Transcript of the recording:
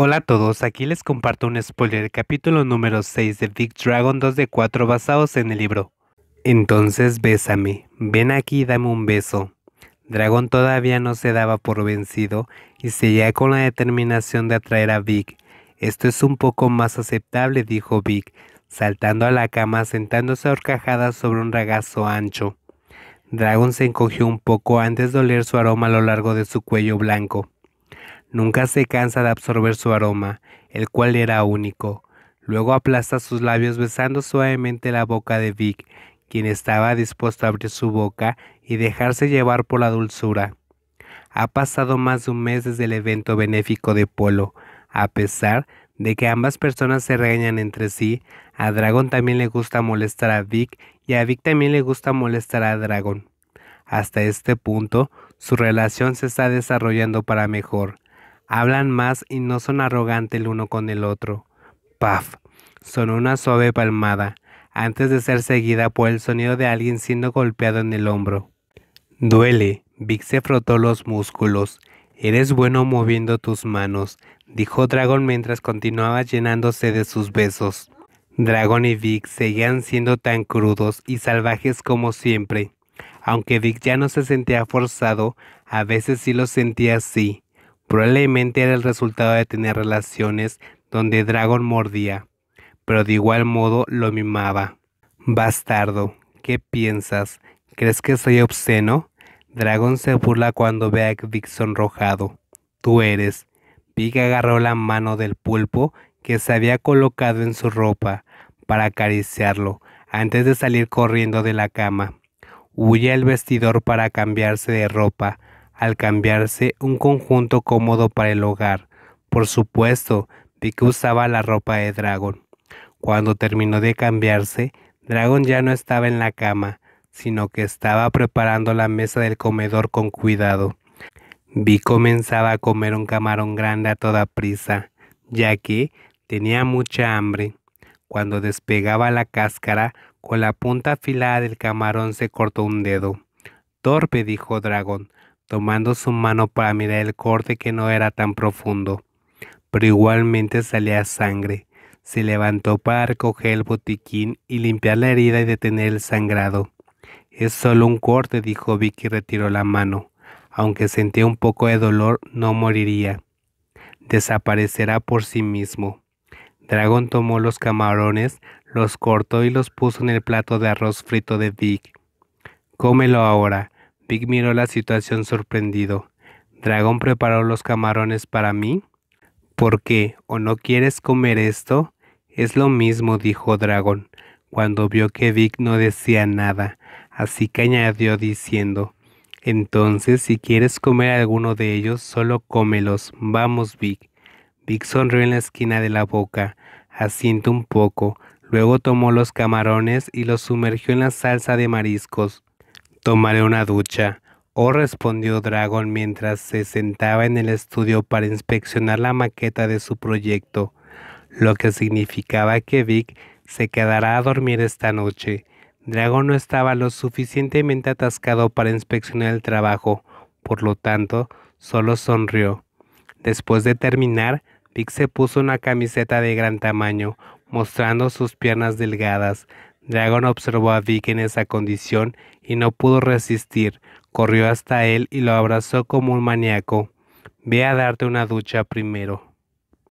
Hola a todos, aquí les comparto un spoiler del capítulo número 6 de Big Dragon 2 de 4 basados en el libro. Entonces bésame, ven aquí y dame un beso. Dragon todavía no se daba por vencido y seguía con la determinación de atraer a Big. Esto es un poco más aceptable, dijo Big, saltando a la cama sentándose horcajadas sobre un ragazo ancho. Dragon se encogió un poco antes de oler su aroma a lo largo de su cuello blanco. Nunca se cansa de absorber su aroma, el cual era único. Luego aplasta sus labios besando suavemente la boca de Vic, quien estaba dispuesto a abrir su boca y dejarse llevar por la dulzura. Ha pasado más de un mes desde el evento benéfico de Polo. A pesar de que ambas personas se regañan entre sí, a Dragon también le gusta molestar a Vic y a Vic también le gusta molestar a Dragon. Hasta este punto, su relación se está desarrollando para mejor hablan más y no son arrogantes el uno con el otro. Paf, sonó una suave palmada, antes de ser seguida por el sonido de alguien siendo golpeado en el hombro. Duele, Vic se frotó los músculos. Eres bueno moviendo tus manos, dijo Dragon mientras continuaba llenándose de sus besos. Dragon y Vic seguían siendo tan crudos y salvajes como siempre. Aunque Vic ya no se sentía forzado, a veces sí lo sentía así. Probablemente era el resultado de tener relaciones donde Dragon mordía, pero de igual modo lo mimaba. Bastardo, ¿qué piensas? ¿Crees que soy obsceno? Dragon se burla cuando ve a Vic sonrojado. Tú eres. Vic agarró la mano del pulpo que se había colocado en su ropa para acariciarlo antes de salir corriendo de la cama. Huye al vestidor para cambiarse de ropa, al cambiarse un conjunto cómodo para el hogar. Por supuesto, vi que usaba la ropa de Dragon. Cuando terminó de cambiarse, Dragon ya no estaba en la cama, sino que estaba preparando la mesa del comedor con cuidado. Vi comenzaba a comer un camarón grande a toda prisa, ya que tenía mucha hambre. Cuando despegaba la cáscara, con la punta afilada del camarón se cortó un dedo. Torpe, dijo Dragón, tomando su mano para mirar el corte que no era tan profundo, pero igualmente salía sangre. Se levantó para recoger el botiquín y limpiar la herida y detener el sangrado. Es solo un corte, dijo Vicky y retiró la mano. Aunque sentía un poco de dolor, no moriría. Desaparecerá por sí mismo. Dragon tomó los camarones, los cortó y los puso en el plato de arroz frito de Vic. Cómelo ahora. Vic miró la situación sorprendido. ¿Dragón preparó los camarones para mí? ¿Por qué? ¿O no quieres comer esto? Es lo mismo, dijo Dragón, cuando vio que Vic no decía nada, así que añadió diciendo, entonces si quieres comer alguno de ellos, solo cómelos, vamos Vic. Vic sonrió en la esquina de la boca, asintió un poco, luego tomó los camarones y los sumergió en la salsa de mariscos. Tomaré una ducha. o oh, respondió Dragon mientras se sentaba en el estudio para inspeccionar la maqueta de su proyecto, lo que significaba que Vic se quedará a dormir esta noche. Dragon no estaba lo suficientemente atascado para inspeccionar el trabajo, por lo tanto, solo sonrió. Después de terminar, Vic se puso una camiseta de gran tamaño, mostrando sus piernas delgadas, Dragon observó a Vic en esa condición y no pudo resistir. Corrió hasta él y lo abrazó como un maníaco. Ve a darte una ducha primero.